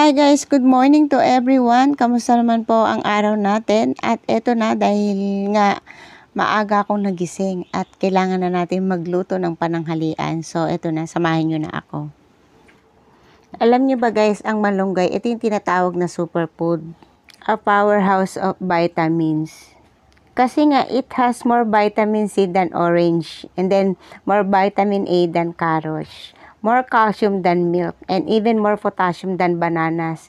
Hi guys, good morning to everyone. Kamusta naman po ang araw natin? At eto na dahil nga maaga akong nagising at kailangan na natin magluto ng pananghalian. So eto na, samahan nyo na ako. Alam nyo ba guys, ang malunggay, ito yung tinatawag na superfood. A powerhouse of vitamins. Kasi nga, it has more vitamin C than orange. And then, more vitamin A than carrots more calcium than milk, and even more potassium than bananas.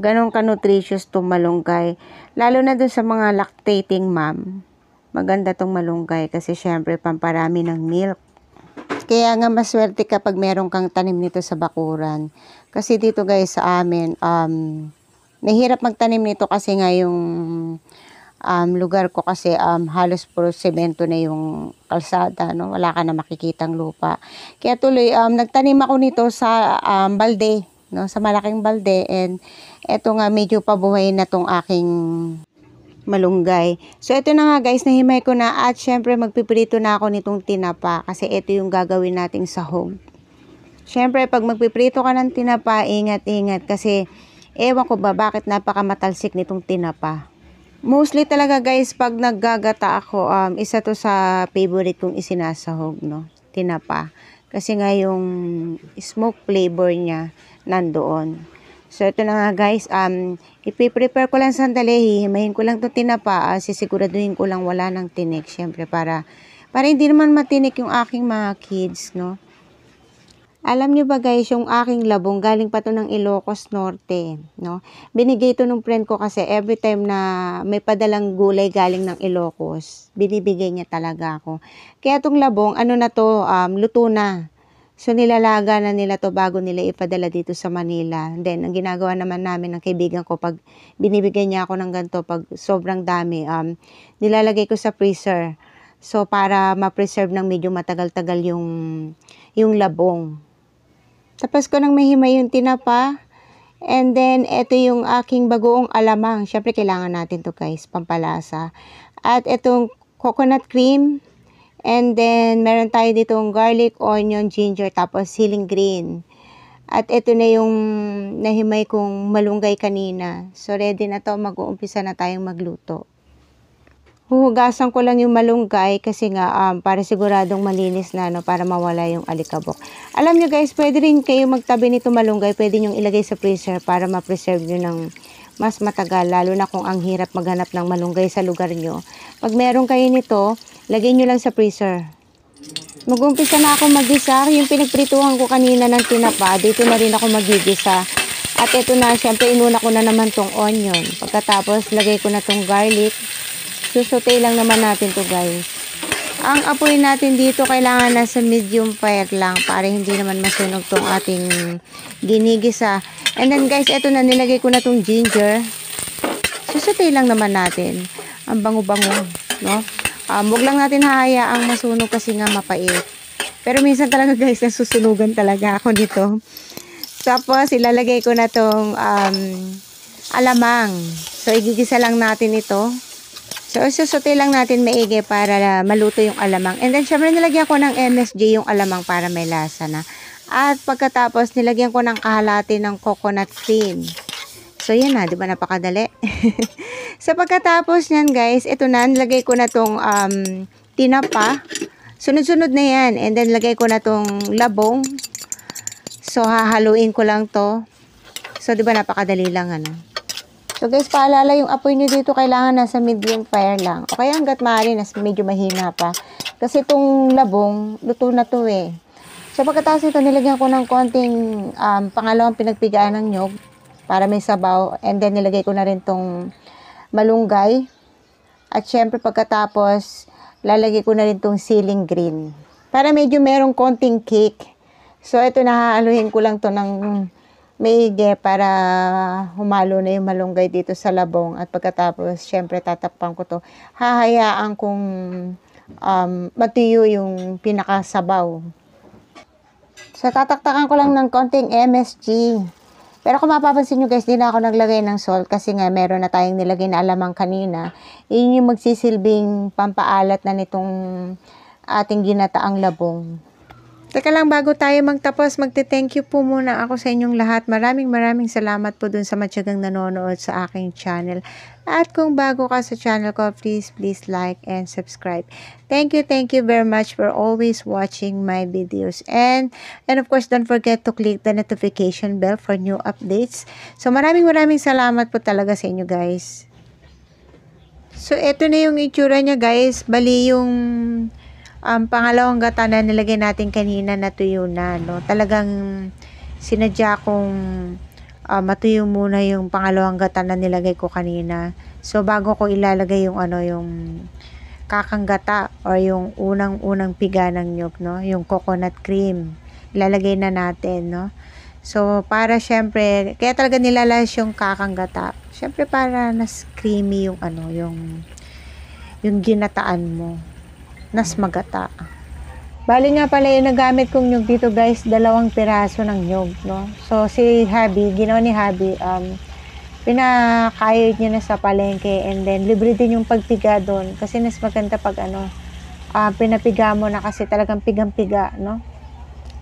Ganon ka nutritious tong malunggay. Lalo na dun sa mga lactating mom. Maganda tong malunggay kasi syempre pamparami ng milk. Kaya nga maswerte kapag meron kang tanim nito sa bakuran. Kasi dito guys sa amin, um, nahirap magtanim nito kasi nga yung um, lugar ko kasi um, halos puro semento na yung kalsada, no? wala ka na makikitang lupa. Kaya tuloy, um, nagtanim ako nito sa um, balde, no? sa malaking balde and eto nga medyo pabuhay na tong aking malunggay. So, eto na nga guys, nahimay ko na at syempre magpiprito na ako nitong tinapa kasi eto yung gagawin natin sa home. Siyempre, pag magpiprito ka ng tinapa, ingat-ingat kasi ewan ko ba bakit napakamatalsik nitong tinapa. Mostly talaga guys, pag naggagata ako, um, isa to sa favorite kong isinasahog, no? Tinapa. Kasi nga yung smoke flavor niya nandoon. So, ito na nga guys, um, ipiprepare ko lang sandali, hihimahin ko lang itong tinapa, ah, sisiguraduhin ko lang wala ng tinik, syempre, para, para hindi naman matinik yung aking mga kids, no? Alam niyo ba guys, yung aking labong, galing pa to ng Ilocos Norte. No? Binigay to nung friend ko kasi every time na may padalang gulay galing ng Ilocos, binibigay niya talaga ako. Kaya tong labong, ano na to, um, luto na. So nilalaga na nila to bago nila ipadala dito sa Manila. And then ang ginagawa naman namin ng kaibigan ko pag binibigyan niya ako ng ganto pag sobrang dami, um, nilalagay ko sa freezer. So para ma-preserve ng medyo matagal-tagal yung yung labong. Tapos ko nang mahimay yung tinapa. And then, ito yung aking bagoong alamang. Siyempre, kailangan natin to guys, pampalasa. At itong coconut cream. And then, meron tayo ditong garlic, onion, ginger, tapos siling green. At ito na yung nahimay kong malunggay kanina. So, ready na to. Mag-uumpisa na tayong magluto huhugasan ko lang yung malunggay kasi nga um, para siguradong malinis na no, para mawala yung alikabok. Alam nyo guys, pwede rin kayo magtabi nito malunggay, pwede nyo ilagay sa freezer para ma-preserve nyo ng mas matagal, lalo na kung ang hirap maghanap ng malunggay sa lugar nyo. Pag meron kayo nito, lagay nyo lang sa freezer. Mag-umpisa na ako mag-gisa. Yung pinagprituhan ko kanina ng tinapa, dito na rin ako magigisa. At ito na, syempre inuna ko na naman tong onion. Pagkatapos, lagay ko na tong garlic Isusute lang naman natin to guys. Ang apoy natin dito kailangan nasa medium fire lang para hindi naman masunog tong ating ginigisa. And then guys, eto na nilagay ko na tong ginger. Susute lang naman natin. Ang bango-bango, no? Um, wag lang natin hahayaang masunog kasi nga mapait. Pero minsan talaga guys, nasusunugan talaga ako nito. Tapos ilalagay ko na tong um, alamang. So igigisa lang natin ito. So, isusote lang natin maigi para ah, maluto yung alamang. And then, syempre, nilagyan ko ng MSG yung alamang para may lasa na. At pagkatapos, nilagyan ko ng kahalati ng coconut cream. So, yan na. Di ba napakadali? so, pagkatapos nyan, guys, ito na. Nilagay ko na tong um, tinapa. Sunod-sunod na yan. And then, lagay ko na tong labong. So, hahaluin ko lang to. So, di ba napakadali lang, ano? So guys, paalala yung apoy nyo dito kailangan nasa medium fire lang. O kaya hanggat maaari, nas medyo mahina pa. Kasi itong labong, luto na to eh. So pagkatapos nito, nilagyan ko ng konting um, pangalawang pinagpigaan ng nyog para may sabaw. And then nilagay ko na rin tong malunggay. At syempre pagkatapos, lalagay ko na rin tong ceiling green. Para medyo merong konting cake. So ito nahaluhin ko lang to ng maigi para humalo na yung malunggay dito sa labong at pagkatapos syempre tatakpan ko to hahayaan kong um, matuyo yung pinakasabaw so tataktakan ko lang ng konting MSG pero kung mapapansin nyo guys, di na ako naglagay ng salt kasi nga meron na tayong nilagay na alamang kanina. Yun yung magsisilbing pampaalat na nitong ating ginataang labong. Teka lang, bago tayo magtapos, magte-thank you po muna ako sa inyong lahat. Maraming maraming salamat po dun sa matyagang nanonood sa aking channel. At kung bago ka sa channel ko, please, please like and subscribe. Thank you, thank you very much for always watching my videos. And, and of course, don't forget to click the notification bell for new updates. So, maraming maraming salamat po talaga sa inyo guys. So, eto na yung itsura niya guys. Bali yung um, pangalawang gata na nilagay natin kanina na tuyo na, no? Talagang sinadya kong uh, matuyo muna yung pangalawang gata na nilagay ko kanina. So, bago ko ilalagay yung ano, yung kakang gata or yung unang-unang piga ng nyok, no? Yung coconut cream. Ilalagay na natin, no? So, para syempre, kaya talaga nilalas yung kakang gata. Syempre, para nas creamy yung ano, yung yung ginataan mo nas magata. Bali nga pala yung nagamit kong nyug dito guys, dalawang piraso ng nyug, no? So si Habi, ginawa ni Habi, um, pinakayod niya na sa palengke and then libre din yung pagpiga doon kasi mas maganda pag ano, uh, pinapiga mo na kasi talagang pigang-piga, no?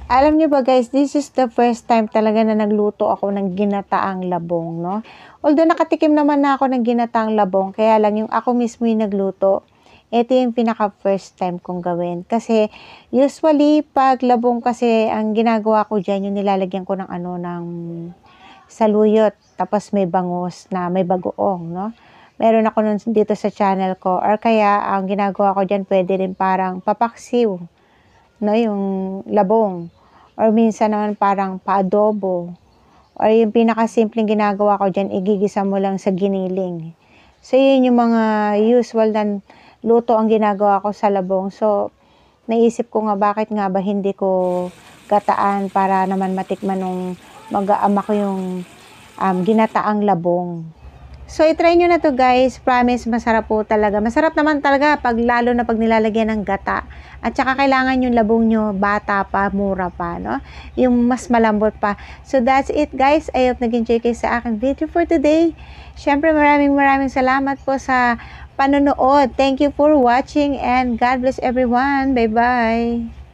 Alam niyo ba guys, this is the first time talaga na nagluto ako ng ginataang labong, no? Although nakatikim naman na ako ng ginataang labong, kaya lang yung ako mismo yung nagluto, ito yung pinaka first time kong gawin. Kasi usually pag labong kasi ang ginagawa ko dyan, yung nilalagyan ko ng ano, ng saluyot. Tapos may bangus na may bagoong, no? Meron ako nun dito sa channel ko. Or kaya ang ginagawa ko dyan, pwede rin parang papaksiw, no? Yung labong. Or minsan naman parang paadobo. Or yung pinakasimpleng ginagawa ko dyan, igigisa mo lang sa giniling. So, yun yung mga usual na luto ang ginagawa ko sa labong. So, naisip ko nga bakit nga ba hindi ko gataan para naman matikman nung mag-aama ko yung um, ginataang labong. So, itry nyo na to guys. Promise, masarap po talaga. Masarap naman talaga pag lalo na pag nilalagyan ng gata. At saka kailangan yung labong nyo bata pa, mura pa, no? Yung mas malambot pa. So, that's it guys. I hope nag-enjoy sa akin video for today. Siyempre, maraming maraming salamat po sa panonood. Thank you for watching and God bless everyone. Bye-bye.